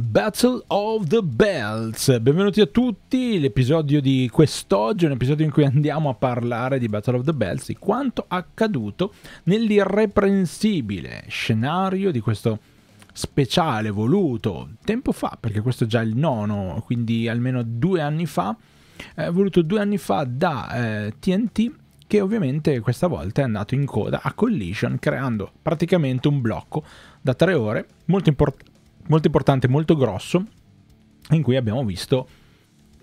Battle of the Bells. Benvenuti a tutti, l'episodio di quest'oggi è un episodio in cui andiamo a parlare di Battle of the Bells, di quanto accaduto nell'irreprensibile scenario di questo speciale voluto tempo fa, perché questo è già il nono, quindi almeno due anni fa, eh, voluto due anni fa da eh, TNT che ovviamente questa volta è andato in coda a Collision creando praticamente un blocco da tre ore molto importante molto importante, molto grosso, in cui abbiamo visto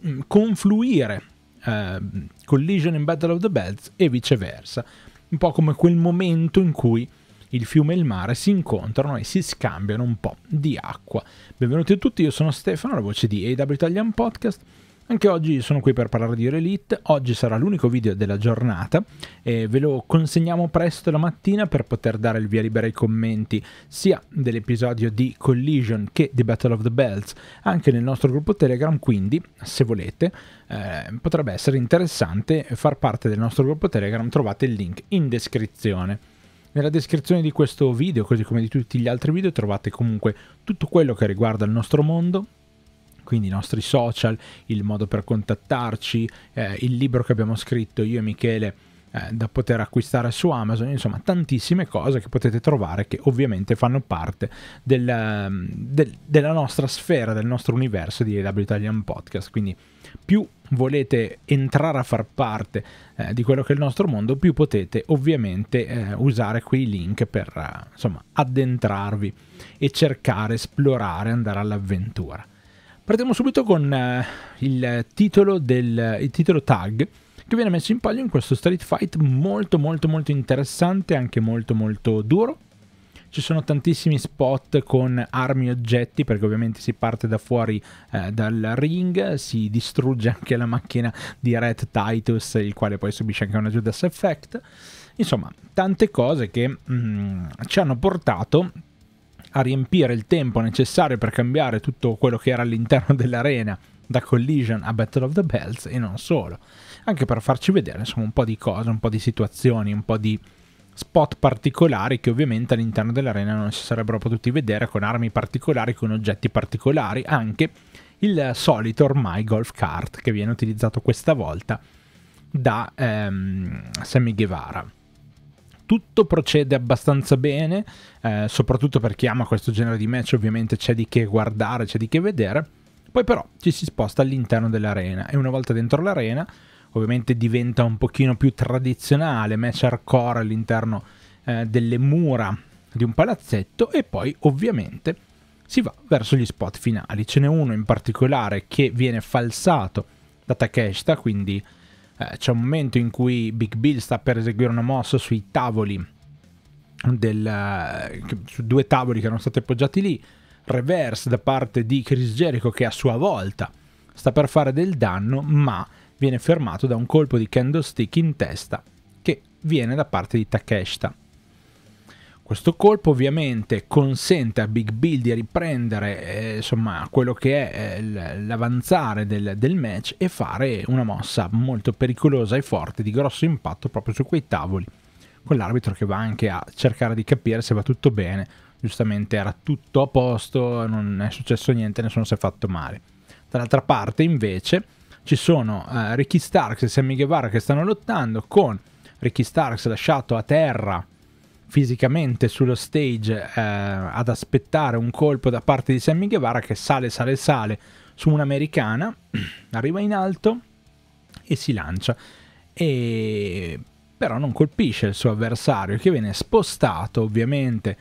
mm, confluire eh, Collision in Battle of the Belts e viceversa, un po' come quel momento in cui il fiume e il mare si incontrano e si scambiano un po' di acqua. Benvenuti a tutti, io sono Stefano, la voce di AW Italian Podcast anche oggi sono qui per parlare di Relite, oggi sarà l'unico video della giornata e ve lo consegniamo presto la mattina per poter dare il via libera ai commenti sia dell'episodio di Collision che di Battle of the Belts anche nel nostro gruppo Telegram, quindi se volete eh, potrebbe essere interessante far parte del nostro gruppo Telegram, trovate il link in descrizione. Nella descrizione di questo video, così come di tutti gli altri video, trovate comunque tutto quello che riguarda il nostro mondo, quindi i nostri social, il modo per contattarci, eh, il libro che abbiamo scritto io e Michele eh, da poter acquistare su Amazon, insomma tantissime cose che potete trovare che ovviamente fanno parte del, ehm, del, della nostra sfera, del nostro universo di AW Italian Podcast, quindi più volete entrare a far parte eh, di quello che è il nostro mondo, più potete ovviamente eh, usare quei link per eh, insomma addentrarvi e cercare, esplorare, andare all'avventura. Partiamo subito con eh, il, titolo del, il titolo tag che viene messo in palio in questo street fight molto molto molto interessante, anche molto molto duro. Ci sono tantissimi spot con armi e oggetti perché ovviamente si parte da fuori eh, dal ring, si distrugge anche la macchina di Red Titus, il quale poi subisce anche una Judas Effect. Insomma, tante cose che mm, ci hanno portato a riempire il tempo necessario per cambiare tutto quello che era all'interno dell'arena da Collision a Battle of the Bells e non solo, anche per farci vedere insomma un po' di cose, un po' di situazioni, un po' di spot particolari che ovviamente all'interno dell'arena non si sarebbero potuti vedere con armi particolari, con oggetti particolari, anche il solito ormai golf cart che viene utilizzato questa volta da ehm, Sammy Guevara tutto procede abbastanza bene, eh, soprattutto per chi ama questo genere di match ovviamente c'è di che guardare, c'è di che vedere, poi però ci si sposta all'interno dell'arena e una volta dentro l'arena ovviamente diventa un pochino più tradizionale, match hardcore all'interno eh, delle mura di un palazzetto e poi ovviamente si va verso gli spot finali. Ce n'è uno in particolare che viene falsato da Takeshita, quindi eh, c'è un momento in cui Big Bill sta per eseguire una mossa sui tavoli, del, eh, su due tavoli che erano stati appoggiati lì, reverse da parte di Chris Jericho che a sua volta sta per fare del danno, ma viene fermato da un colpo di candlestick in testa che viene da parte di Takeshita. Questo colpo ovviamente consente a Big Bill di riprendere eh, insomma, quello che è eh, l'avanzare del, del, match e fare una mossa molto pericolosa e forte di grosso impatto proprio su quei tavoli. Con l'arbitro che va anche a cercare di capire se va tutto bene. Giustamente era tutto a posto, non è successo niente, nessuno si è fatto male. Dall'altra parte invece ci sono eh, Ricky Starks e Sammy Guevara che stanno lottando con Ricky Starks lasciato a terra fisicamente sullo stage eh, ad aspettare un colpo da parte di Sammy Guevara che sale, sale, sale su un'americana, arriva in alto e si lancia. E però non colpisce il suo avversario che viene spostato ovviamente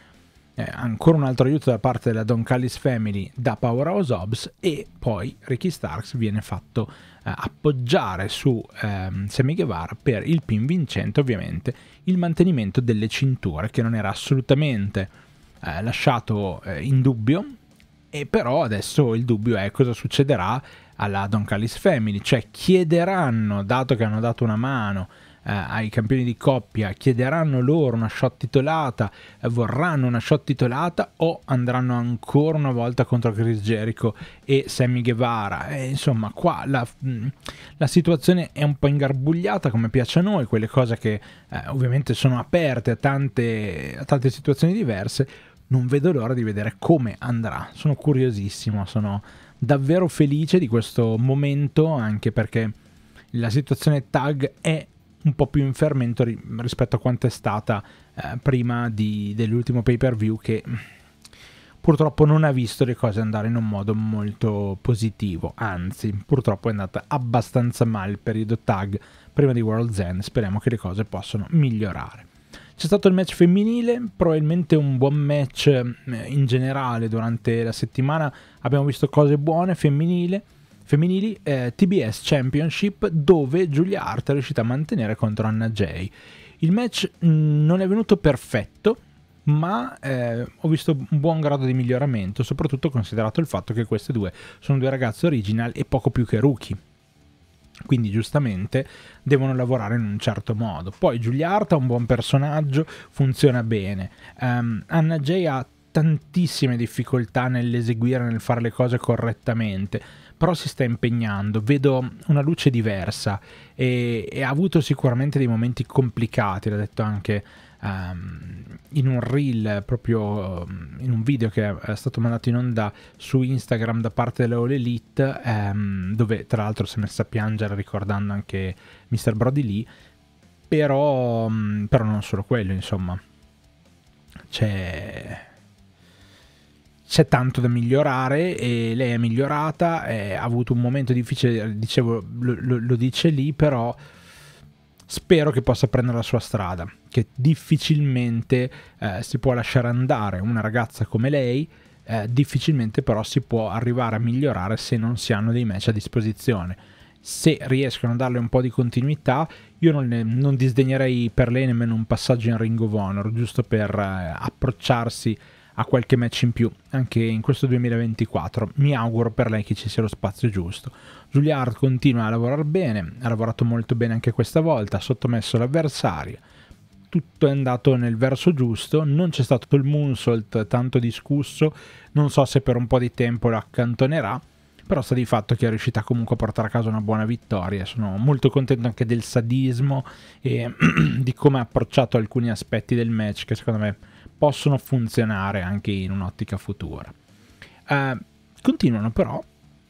eh, ancora un altro aiuto da parte della Don Callis Family da Powerhouse Hobbs e poi Ricky Starks viene fatto eh, appoggiare su ehm, Sammy Guevara per il pin vincente ovviamente il mantenimento delle cinture che non era assolutamente eh, lasciato eh, in dubbio e però adesso il dubbio è cosa succederà alla Don Callis Family cioè chiederanno dato che hanno dato una mano eh, ai campioni di coppia, chiederanno loro una shot titolata, eh, vorranno una shot titolata o andranno ancora una volta contro Chris Jericho e Sammy Guevara. E, insomma, qua la, mm, la, situazione è un po' ingarbugliata come piace a noi, quelle cose che eh, ovviamente sono aperte a tante, a tante situazioni diverse. Non vedo l'ora di vedere come andrà, sono curiosissimo, sono davvero felice di questo momento anche perché la situazione tag è un po' più in fermento rispetto a quanto è stata eh, prima di, dell'ultimo pay per view che mm, purtroppo non ha visto le cose andare in un modo molto positivo, anzi purtroppo è andata abbastanza male il periodo tag prima di World's End, speriamo che le cose possano migliorare. C'è stato il match femminile, probabilmente un buon match mm, in generale durante la settimana, abbiamo visto cose buone femminile, femminili eh, TBS Championship dove Giulia Hart è riuscita a mantenere contro Anna Jay. Il match mh, mm, non è venuto perfetto, ma eh, ho visto un buon grado di miglioramento, soprattutto considerato il fatto che queste due sono due ragazze original e poco più che rookie. Quindi giustamente devono lavorare in un certo modo. Poi Giulia Hart ha un buon personaggio, funziona bene. Um, Anna Jay ha tantissime difficoltà nell'eseguire, nel fare le cose correttamente però si sta impegnando, vedo una luce diversa e, e ha avuto sicuramente dei momenti complicati, l'ha detto anche um, in un reel, proprio ehm, in un video che è stato mandato in onda su Instagram da parte dell'All Elite, um, dove tra l'altro si è messa a piangere ricordando anche Mr. Brody Lee, però, mm, però non solo quello, insomma. C'è, c'è tanto da migliorare e lei è migliorata, è, ha avuto un momento difficile, dicevo, lo, lo, lo dice lì, però spero che possa prendere la sua strada, che difficilmente eh, si può lasciare andare una ragazza come lei, eh, difficilmente però si può arrivare a migliorare se non si hanno dei match a disposizione. Se riescono a darle un po' di continuità, io non, ne, non disdegnerei per lei nemmeno un passaggio in Ring of Honor, giusto per eh, approcciarsi a qualche match in più anche in questo 2024. Mi auguro per lei che ci sia lo spazio giusto. Juilliard continua a lavorare bene, ha lavorato molto bene anche questa volta, ha sottomesso l'avversario. Tutto è andato nel verso giusto, non c'è stato il moonsault tanto discusso, non so se per un po' di tempo lo accantonerà, però sta di fatto che è riuscita comunque a portare a casa una buona vittoria. Sono molto contento anche del sadismo e di come ha approcciato alcuni aspetti del match che secondo me possono funzionare anche in un'ottica futura. Uh, continuano però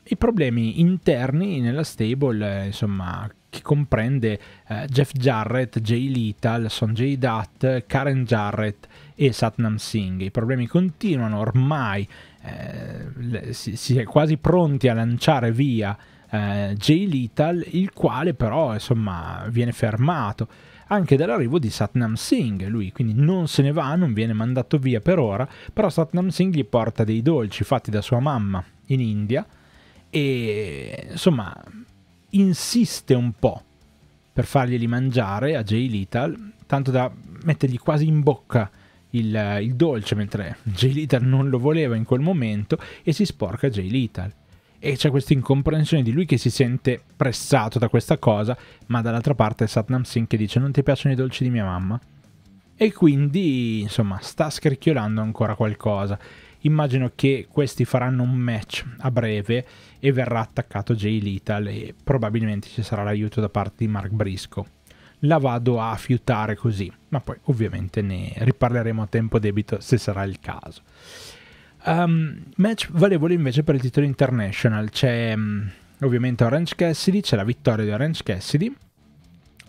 i problemi interni nella stable, eh, insomma, che comprende uh, Jeff Jarrett, Jay Lethal, Sonjay Dutt, Karen Jarrett e Satnam Singh. I problemi continuano ormai, eh, si, si, è quasi pronti a lanciare via eh, Jay Lethal, il quale però, insomma, viene fermato anche dall'arrivo di Satnam Singh. Lui quindi non se ne va, non viene mandato via per ora, però Satnam Singh gli porta dei dolci fatti da sua mamma in India e insomma insiste un po' per farglieli mangiare a Jay Little, tanto da mettergli quasi in bocca il, il dolce, mentre Jay Little non lo voleva in quel momento e si sporca Jay Little e c'è questa incomprensione di lui che si sente pressato da questa cosa, ma dall'altra parte Satnam Singh che dice non ti piacciono i dolci di mia mamma? E quindi, insomma, sta scricchiolando ancora qualcosa. Immagino che questi faranno un match a breve e verrà attaccato Jay Little e probabilmente ci sarà l'aiuto da parte di Mark Brisco. La vado a fiutare così, ma poi ovviamente ne riparleremo a tempo debito se sarà il caso. Um, match valevole invece per il titolo international. C'è um, ovviamente Orange Cassidy, c'è la vittoria di Orange Cassidy.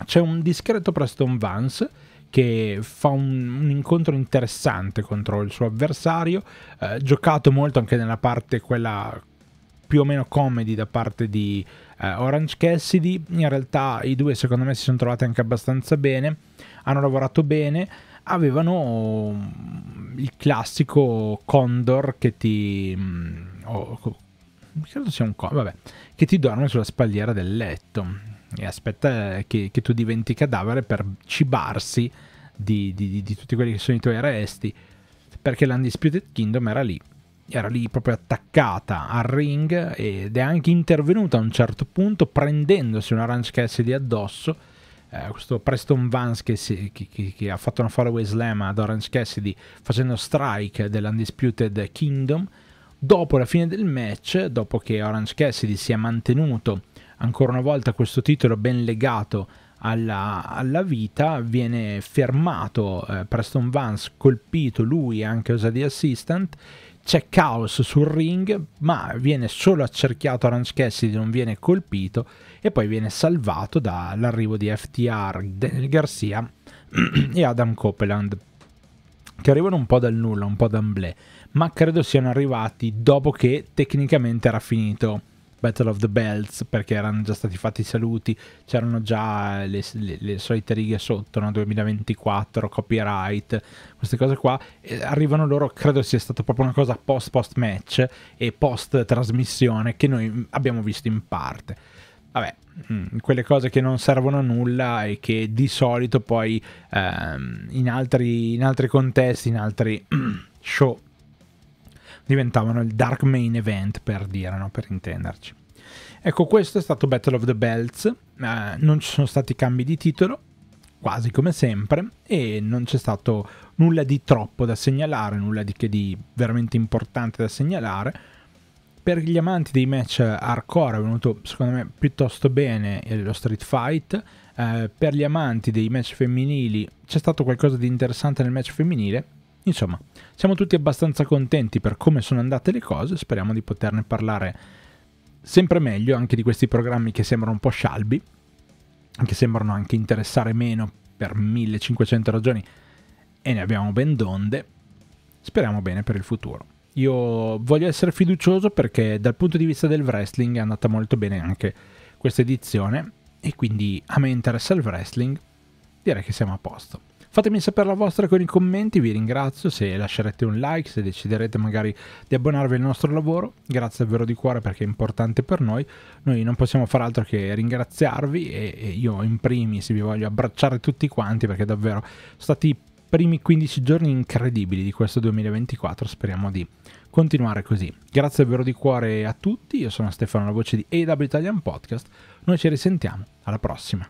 C'è un discreto Preston Vance che fa un, un, incontro interessante contro il suo avversario, eh, giocato molto anche nella parte quella più o meno comedy da parte di eh, Orange Cassidy. In realtà i due secondo me si sono trovati anche abbastanza bene, hanno lavorato bene, avevano il classico condor che ti... Oh, credo sia un condor, vabbè, che ti dorme sulla spalliera del letto e aspetta che, che tu diventi cadavere per cibarsi di, di, di tutti quelli che sono i tuoi resti, perché l'Undisputed Kingdom era lì era lì proprio attaccata al ring ed è anche intervenuta a un certo punto prendendosi un Ranch Cassidy addosso eh, questo Preston Vance che, si, che, che, che, ha fatto una faraway slam ad Orange Cassidy facendo strike dell'Undisputed Kingdom. Dopo la fine del match, dopo che Orange Cassidy si è mantenuto ancora una volta questo titolo ben legato alla, alla vita, viene fermato eh, Preston Vance, colpito lui e anche Osadi Assistant c'è caos sul ring, ma viene solo accerchiato Orange Cassidy, non viene colpito e poi viene salvato dall'arrivo di FTR, Daniel Garcia e Adam Copeland, che arrivano un po' dal nulla, un po' d'amblè, ma credo siano arrivati dopo che tecnicamente era finito Battle of the Belts perché erano già stati fatti i saluti, c'erano già le, le, le, solite righe sotto, no? 2024, copyright, queste cose qua, e arrivano loro, credo sia stata proprio una cosa post post match e post trasmissione che noi mm, abbiamo visto in parte. Vabbè, mm, quelle cose che non servono a nulla e che di solito poi ehm, in, altri, in altri contesti, in altri show diventavano il Dark Main Event per dire, no? per intenderci. Ecco, questo è stato Battle of the Belts, eh, non ci sono stati cambi di titolo, quasi come sempre, e non c'è stato nulla di troppo da segnalare, nulla di, di veramente importante da segnalare. Per gli amanti dei match hardcore è venuto secondo me piuttosto bene lo Street Fight, eh, per gli amanti dei match femminili c'è stato qualcosa di interessante nel match femminile, Insomma, siamo tutti abbastanza contenti per come sono andate le cose, speriamo di poterne parlare sempre meglio anche di questi programmi che sembrano un po' scialbi, che sembrano anche interessare meno per 1500 ragioni e ne abbiamo ben donde. Speriamo bene per il futuro. Io voglio essere fiducioso perché dal punto di vista del wrestling è andata molto bene anche questa edizione e quindi a me interessa il wrestling, direi che siamo a posto. Fatemi sapere la vostra con i commenti, vi ringrazio se lascerete un like, se deciderete magari di abbonarvi al nostro lavoro, grazie davvero di cuore perché è importante per noi, noi non possiamo far altro che ringraziarvi e io in primis vi voglio abbracciare tutti quanti perché davvero sono stati i primi 15 giorni incredibili di questo 2024, speriamo di continuare così. Grazie davvero di cuore a tutti, io sono Stefano, la voce di AW Italian Podcast, noi ci risentiamo, alla prossima.